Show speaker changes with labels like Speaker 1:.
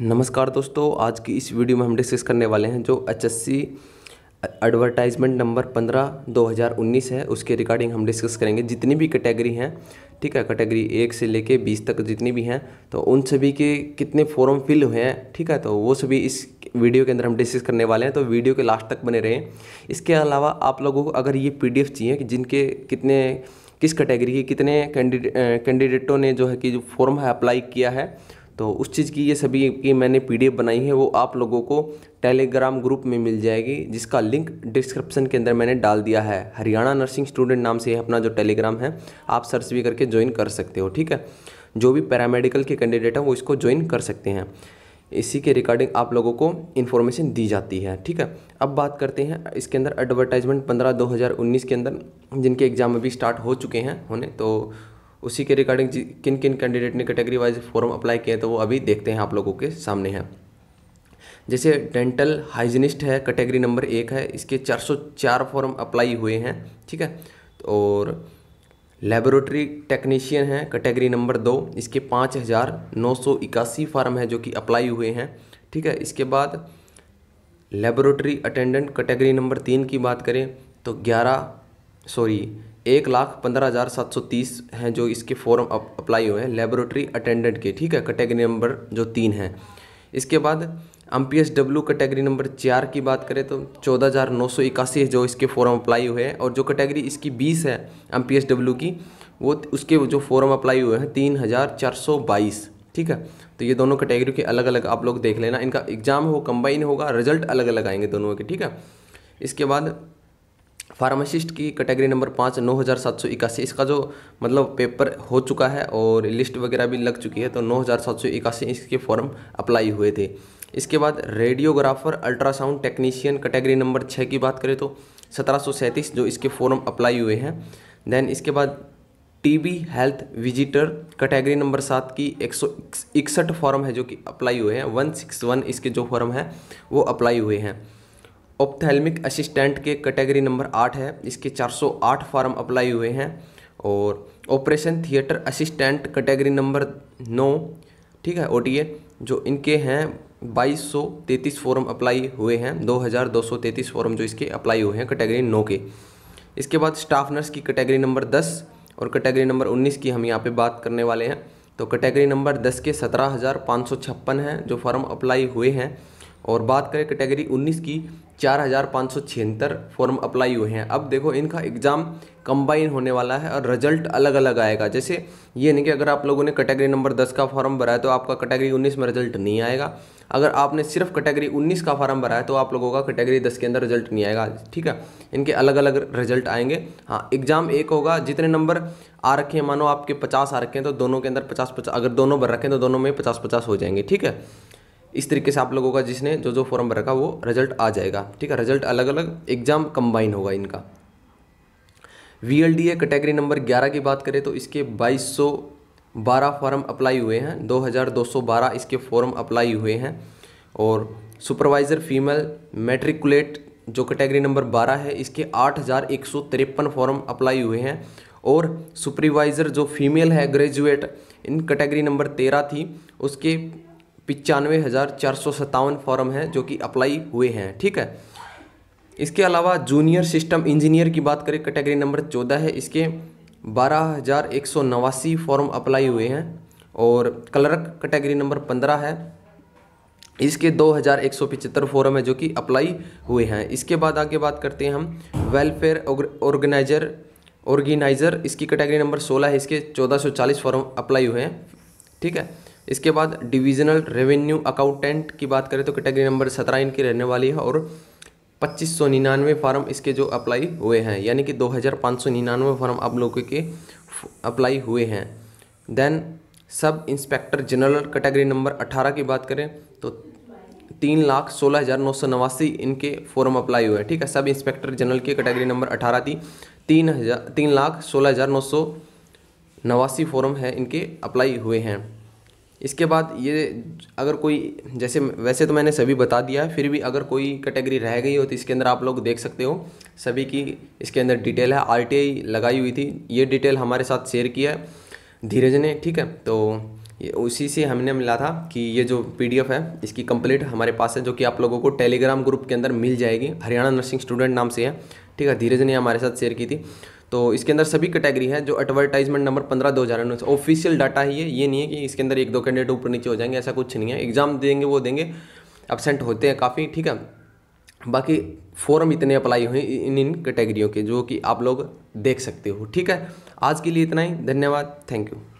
Speaker 1: नमस्कार दोस्तों आज की इस वीडियो में हम डिस्कस करने वाले हैं जो H S C advertisement number पंद्रह दो हज़ार उन्नीस है उसके रिगार्डिंग हम डिस्कस करेंगे जितनी भी कैटेगरी हैं ठीक है कैटेगरी एक से लेके बीस तक जितनी भी हैं तो उन सभी के कितने फॉर्म फिल हुए हैं ठीक है तो वो सभी इस वीडियो के अंदर हम डिस्कस करने वाले हैं तो वीडियो के लास्ट तक बने रहें इसके अलावा आप लोगों को अगर ये पी चाहिए कि जिनके कितने किस कैटेगरी के कितने कैंडिडेटों ने जो है कि जो फॉर्म है अप्लाई किया है तो उस चीज़ की ये सभी की मैंने पी बनाई है वो आप लोगों को टेलीग्राम ग्रुप में मिल जाएगी जिसका लिंक डिस्क्रिप्शन के अंदर मैंने डाल दिया है हरियाणा नर्सिंग स्टूडेंट नाम से अपना जो टेलीग्राम है आप सर्च भी करके ज्वाइन कर सकते हो ठीक है जो भी पैरामेडिकल के कैंडिडेट हैं वो इसको ज्वाइन कर सकते हैं इसी के रिकॉर्डिंग आप लोगों को इन्फॉर्मेशन दी जाती है ठीक है अब बात करते हैं इसके अंदर एडवर्टाइजमेंट पंद्रह दो हज़ार उन्नीस के अंदर जिनके एग्ज़ाम अभी स्टार्ट हो चुके हैं होने तो उसी के रिगार्डिंग किन किन कैंडिडेट ने कैटेगरी वाइज फॉर्म अप्लाई किए तो वो अभी देखते हैं आप लोगों के सामने हैं जैसे डेंटल हाइजीनिस्ट है कैटेगरी नंबर एक है इसके 404 फॉर्म अप्लाई हुए हैं ठीक है और लेबोरेटरी टेक्नीशियन है कैटेगरी नंबर दो इसके पाँच हज़ार नौ सौ इक्यासी फार्म है जो कि अप्लाई हुए हैं ठीक है इसके बाद लेबोरेटरी अटेंडेंट कैटेगरी नंबर तीन की बात करें तो ग्यारह सॉरी एक लाख पंद्रह हज़ार सात सौ तीस हैं जो इसके फॉर्म अप्लाई हुए हैं लेबोरेटरी अटेंडेंट के ठीक है कैटेगरी नंबर जो तीन है इसके बाद M P S W category number चार की बात करें तो चौदह हज़ार नौ सौ इक्यासी जो इसके फॉर्म अप्लाई हुए हैं और जो कैटेगरी इसकी बीस है एम पी एस डब्ल्यू की वो उसके जो फॉर्म अप्लाई हुए हैं तीन हज़ार चार सौ बाईस ठीक है तो ये दोनों कैटेगरी के अलग अलग आप लोग देख लेना इनका एग्ज़ाम हो कंबाइन होगा रिजल्ट अलग अलग आएंगे दोनों के ठीक है इसके बाद फार्मासिस्ट की कैटेगरी नंबर पाँच नौ हज़ार सात सौ इक्यासी इसका जो मतलब पेपर हो चुका है और लिस्ट वगैरह भी लग चुकी है तो नौ हज़ार सात सौ इक्यासी इसके फॉर्म अप्लाई हुए थे इसके बाद radiographer ultrasound technician category number छः की बात करें तो सत्रह सौ सैंतीस जो इसके फॉर्म अप्लाई हुए हैं देन इसके बाद TB health visitor category number सात की एक सौ इकसठ फॉर्म है जो कि अप्लाई हुए हैं वन सिक्स वन इसके जो फॉर्म हैं वो अप्लाई हुए हैं ओप्थेलमिक असिस्टेंट के कैटेगरी नंबर आठ है इसके 408 फॉर्म अप्लाई हुए हैं और operation theatre assistant category number नौ ठीक है ओटीए जो इनके हैं 2233 फॉर्म अप्लाई हुए हैं 2233 फॉर्म जो इसके अप्लाई हुए हैं कैटेगरी नौ के इसके बाद स्टाफ नर्स की कैटेगरी नंबर दस और कैटेगरी नंबर उन्नीस की हम यहाँ पर बात करने वाले हैं तो कैटेगरी नंबर दस के सत्रह हज़ार पाँच सौ छप्पन हैं जो फॉर्म अप्लाई हुए हैं और बात करें कैटेगरी उन्नीस की चार हज़ार पाँच सौ छिहत्तर फॉर्म अप्लाई हुए हैं अब देखो इनका एग्ज़ाम कंबाइन होने वाला है और रिजल्ट अलग अलग आएगा जैसे ये नहीं कि अगर आप लोगों ने कैटेगरी नंबर दस का फॉर्म भरा है तो आपका कैटेगरी उन्नीस में रिजल्ट नहीं आएगा अगर आपने सिर्फ कैटेगरी उन्नीस का फॉर्म भरा है तो आप लोगों का कैटेगरी दस के अंदर रिजल्ट नहीं आएगा ठीक है इनके अलग अलग रिजल्ट आएंगे हाँ एग्ज़ाम एक होगा जितने नंबर आ रखे हैं मानो आपके पचास आ रखे हैं तो दोनों के अंदर पचास पचास अगर दोनों भर रखें तो दोनों में पचास पचास हो जाएंगे ठीक है इस तरीके से आप लोगों का जिसने जो जो फॉर्म रखा वो रिजल्ट आ जाएगा ठीक है रिजल्ट अलग अलग एग्जाम कंबाइन होगा इनका V L D A category number ग्यारह की बात करें तो इसके बाईस सौ बारह फॉर्म अप्लाई हुए हैं दो हज़ार दो सौ बारह इसके फॉर्म अप्लाई हुए हैं और सुपरवाइज़र फीमेल मेट्रिकुलेट जो कैटेगरी नंबर बारह है इसके आठ हज़ार एक सौ तिरपन फॉर्म अप्लाई हुए हैं और सुपरवाइज़र जो फीमेल है ग्रेजुएट इन कैटेगरी नंबर तेरह थी उसके पचानवे हज़ार चार सौ सत्तावन फॉर्म हैं जो कि अप्लाई हुए हैं ठीक है इसके अलावा जूनियर सिस्टम इंजीनियर की बात करें कैटेगरी नंबर चौदह है इसके बारह हज़ार एक सौ नवासी फॉर्म अप्लाई हुए हैं और क्लर्क कैटेगरी नंबर पंद्रह है इसके दो हज़ार एक सौ पिचहत्तर फॉर्म है जो कि अप्लाई हुए हैं इसके बाद आगे बात करते हैं हम वेलफेयर ऑर्गेनाइजर ऑर्गेनाइज़र इसकी कैटेगरी नंबर सोलह है इसके चौदह सौ चालीस फॉर्म अप्लाई हुए हैं ठीक है इसके बाद डिविजनल रेवेन्यू अकाउंटेंट की बात करें तो कैटेगरी नंबर सत्रह इनकी रहने वाली है और पच्चीस सौ निन्यानवे फार्म इसके जो अप्लाई हुए हैं यानी कि दो हज़ार पाँच सौ निन्यानवे फार्म आप लोगों के अप्लाई हुए हैं देन सब इंस्पेक्टर जनरल कैटेगरी नंबर अठारह की बात करें तो तीन लाख सोलह हज़ार नौ सौ नवासी इनके फॉर्म अप्लाई हुए हैं ठीक है सब इंस्पेक्टर जनरल की कैटेगरी नंबर अठारह थी तीन हज़ार तीन लाख सोलह हज़ार नौ सौ नवासी फॉर्म है इनके अप्लाई हुए हैं इसके बाद ये अगर कोई जैसे वैसे तो मैंने सभी बता दिया है फिर भी अगर कोई कैटेगरी रह गई हो तो इसके अंदर आप लोग देख सकते हो सभी की इसके अंदर डिटेल है आर लगाई हुई थी ये डिटेल हमारे साथ शेयर किया है धीरज ने ठीक है तो ये उसी से हमने मिला था कि ये जो पी है इसकी कंप्लीट हमारे पास है जो कि आप लोगों को टेलीग्राम ग्रुप के अंदर मिल जाएगी हरियाणा नर्सिंग स्टूडेंट नाम से है ठीक है धीरज ने हमारे साथ शेयर की थी तो इसके अंदर सभी कैटेगरी है जो एडवर्टाइजमेंट नंबर पंद्रह दो हज़ार उन्नीस ऑफिशियल डाटा ही है ये नहीं है कि इसके अंदर एक दो कैंडिडेट ऊपर नीचे हो जाएंगे ऐसा कुछ नहीं है एग्जाम देंगे वो देंगे एबसेंट होते हैं काफ़ी ठीक है बाकी फॉर्म इतने अप्लाई हुए इन इन कैटेगरियों के जो कि आप लोग देख सकते हो ठीक है आज के लिए इतना ही धन्यवाद थैंक यू